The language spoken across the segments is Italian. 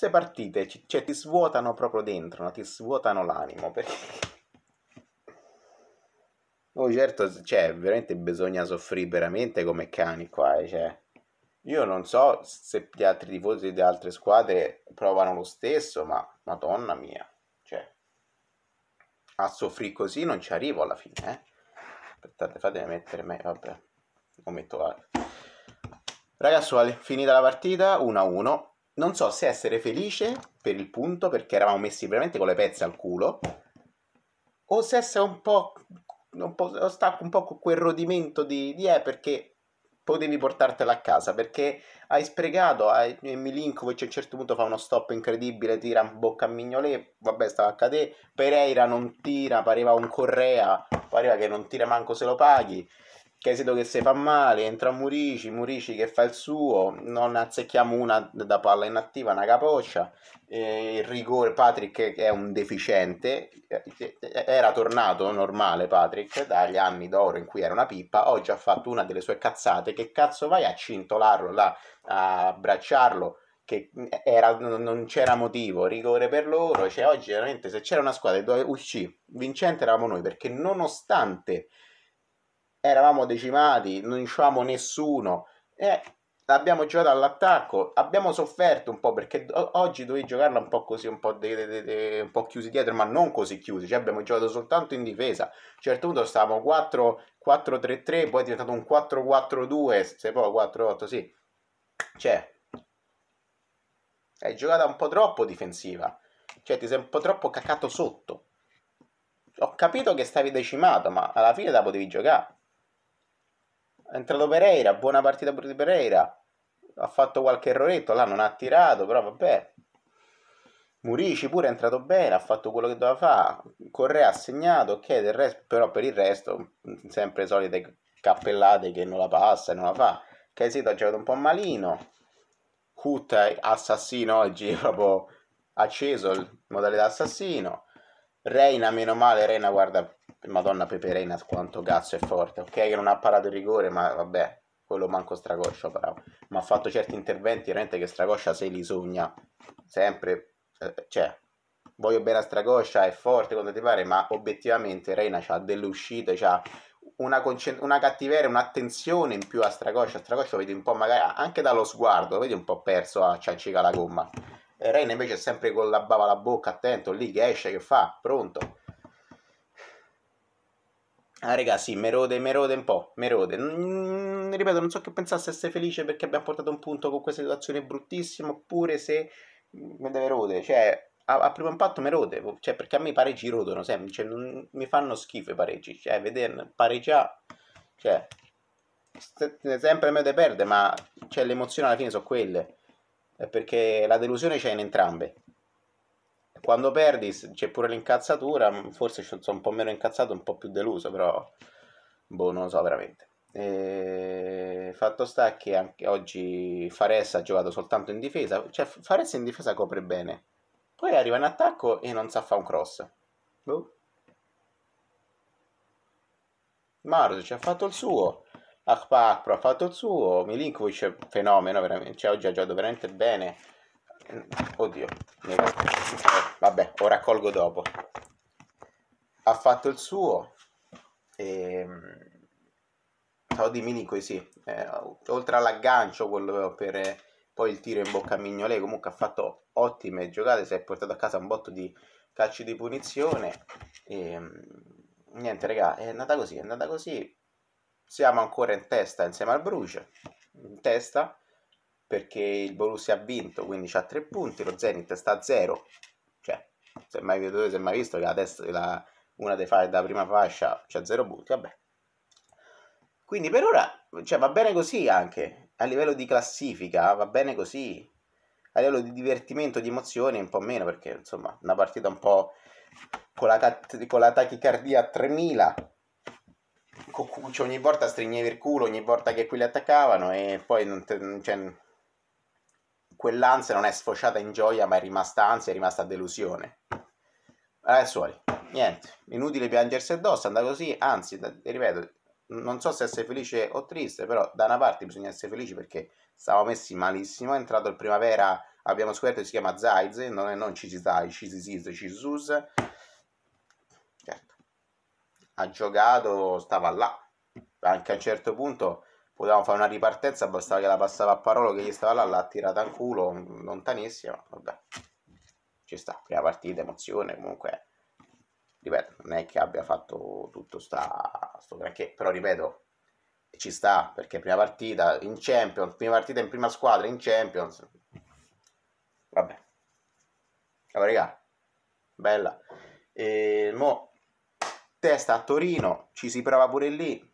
queste partite cioè, ti svuotano proprio dentro, no? ti svuotano l'animo. Perché... Oh, certo, cioè, veramente bisogna soffrire veramente come cani qua. Eh, cioè. Io non so se gli altri tifosi di altre squadre provano lo stesso, ma madonna mia, cioè, a soffrire così non ci arrivo alla fine, eh. Aspettate, fatemi mettere me, vabbè, lo metto là. Ragazzuoli, finita la partita, 1-1 non so se essere felice per il punto perché eravamo messi veramente con le pezze al culo o se essere un po', un po', stacco un po' con quel rodimento di, di eh perché potevi portartela a casa perché hai sprecato hai, Milinkovic a un certo punto fa uno stop incredibile tira in bocca a Mignolet vabbè stava a cadere Pereira non tira pareva un Correa pareva che non tira manco se lo paghi Chesito che si fa male, entra Murici, Murici che fa il suo, non azzecchiamo una da palla inattiva, una capoccia, eh, il rigore Patrick che è un deficiente, eh, era tornato normale Patrick dagli anni d'oro in cui era una pippa, oggi ha fatto una delle sue cazzate, che cazzo vai a cintolarlo là, a abbracciarlo? Che era, non c'era motivo, rigore per loro, cioè oggi veramente se c'era una squadra dove uscì vincente eravamo noi perché nonostante eravamo decimati, non usciamo nessuno. e abbiamo giocato all'attacco, abbiamo sofferto un po' perché oggi dovevi giocarla un po' così, un po', de, de, de, un po', chiusi dietro, ma non così chiusi, cioè abbiamo giocato soltanto in difesa. A un certo punto stavamo 4-3-3, poi è diventato un 4-4-2, se poi 4-8, sì. Cioè, hai giocato un po' troppo difensiva, cioè ti sei un po' troppo cacato sotto. Ho capito che stavi decimato, ma alla fine la potevi giocare. È entrato Pereira, buona partita per Pereira. Ha fatto qualche erroretto, là non ha tirato, però vabbè. Murici pure è entrato bene, ha fatto quello che doveva fare. Correa ha segnato, ok, del resto, però per il resto sempre solite cappellate che non la passa e non la fa. Casito ha giocato un po' malino. Hut assassino oggi, proprio acceso in modalità assassino. Reina, meno male, Reina, guarda, madonna Pepe Reina quanto cazzo è forte, ok che non ha parato il rigore, ma vabbè, quello manco stragoscia, però, ma ha fatto certi interventi veramente che stragoscia se li sogna, sempre, eh, cioè, voglio bene a stragoscia, è forte quando ti pare, ma obiettivamente Reina ha delle uscite, ha una, una cattiveria, un'attenzione in più a stragoscia, Stracoscia lo vedi un po' magari, anche dallo sguardo, lo vedi un po' perso a ciancica la gomma, Reina invece è sempre con la bava alla bocca, attento, lì che esce, che fa, pronto. Ah raga, sì, merode, merode un po', merode. Mm, mm ripeto, non so che pensasse, se sei felice perché abbiamo portato un punto con questa situazione bruttissima oppure se mi mm, deve rode, cioè a, a, primo impatto mi rode, cioè perché a me i pareggi rodono sempre, cioè, non, mi fanno schifo i pareggi, cioè vederne pareggia, cioè sempre meglio di perdere, ma cioè, le emozioni alla fine sono quelle perché la delusione c'è in entrambe. Quando perdi c'è pure l'incazzatura, forse sono un po' meno incazzato, un po' più deluso, però boh, non lo so veramente. E... Fatto sta che anche oggi Fares ha giocato soltanto in difesa, cioè Fares in difesa copre bene, poi arriva in attacco e non sa fare un cross. Boh. Maros ci ha fatto il suo. Akpakpro ha fatto il suo, Milinkovic è fenomeno, veramente, cioè, oggi ha giocato veramente bene. Oddio, eh, vabbè, ora raccolgo dopo. Ha fatto il suo. E... Ehm, oh, di Milinkovic, sì. Eh, oltre all'aggancio, quello per eh, poi il tiro in bocca a Mignolet, comunque ha fatto ottime giocate, si è portato a casa un botto di calci di punizione. E... Ehm, niente, raga, è andata così, è andata così siamo ancora in testa insieme al Bruce, in testa perché il Borussia ha vinto, quindi c'ha tre punti, lo Zenit sta a zero cioè se mai vedete, se mai visto che la testa, la, una dei fare della prima fascia c'ha zero punti, vabbè. Quindi per ora cioè, va bene così anche, a livello di classifica va bene così, a livello di divertimento, di emozioni un po' meno perché insomma una partita un po' con la, con la tachicardia a 3000 Cocuccio ogni volta stringevi il culo ogni volta che quelli attaccavano e poi non te, cioè, quell'ansia non è sfociata in gioia ma è rimasta ansia, è rimasta delusione. Adesso eh, Oli, niente, inutile piangersi addosso, andava così, anzi, ripeto, non so se essere felice o triste, però da una parte bisogna essere felici perché stavamo messi malissimo, è entrato il primavera, abbiamo scoperto che si chiama Zaiz, non è non Cisisai, Cisisiz, Cisus, ha giocato, stava là. Anche a un certo punto potevamo fare una ripartenza, bastava che la passava a Parolo che gli stava là, l'ha tirata al culo, lontanissima, vabbè. Ci sta, prima partita, emozione, comunque ripeto, non è che abbia fatto tutto sta, sto granché, però ripeto, ci sta, perché prima partita in Champions, prima partita in prima squadra in Champions, vabbè, allora raga, bella, e mo testa a Torino, ci si prova pure lì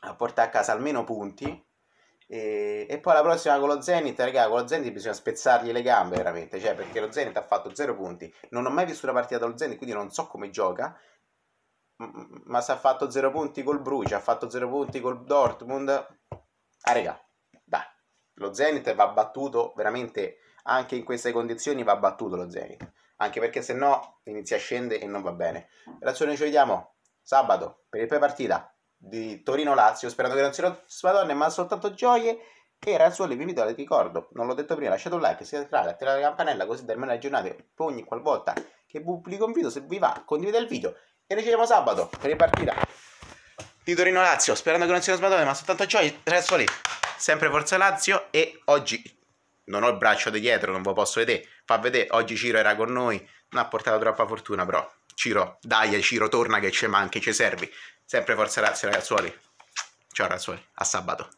a portare a casa almeno punti. E, e poi la prossima con lo Zenit, raga, con lo Zenit bisogna spezzargli le gambe veramente, cioè perché lo Zenit ha fatto 0 punti. Non ho mai visto una partita dallo Zenit, quindi non so come gioca. Ma se ha fatto 0 punti col Bruce, ha fatto 0 punti col Dortmund. Ah, raga, dai, lo Zenit va battuto veramente anche in queste condizioni va battuto lo Zenit anche perché se no inizia a scendere e non va bene. Ah. Ragazzi, noi ci vediamo sabato per il pre-partita di Torino-Lazio, sperando che non siano smadonne, ma soltanto gioie. E Razzuoli, vi invito a ricordo, non l'ho detto prima, lasciate un like, siete iscrivetevi, attivate la campanella così da rimanere aggiornati ogni qualvolta che pubblico un video, se vi va condividete il video e noi ci vediamo sabato per il partita di Torino-Lazio, sperando che non siano smadonne, ma soltanto gioie. Razzuoli, sempre Forza Lazio e oggi non ho il braccio di dietro, non ve lo posso vedere, fa vedere, oggi Ciro era con noi, non ha portato troppa fortuna però, Ciro, dai Ciro, torna che ci manchi, ci servi, sempre forza razza ragazzuoli, ciao ragazzuoli, a sabato.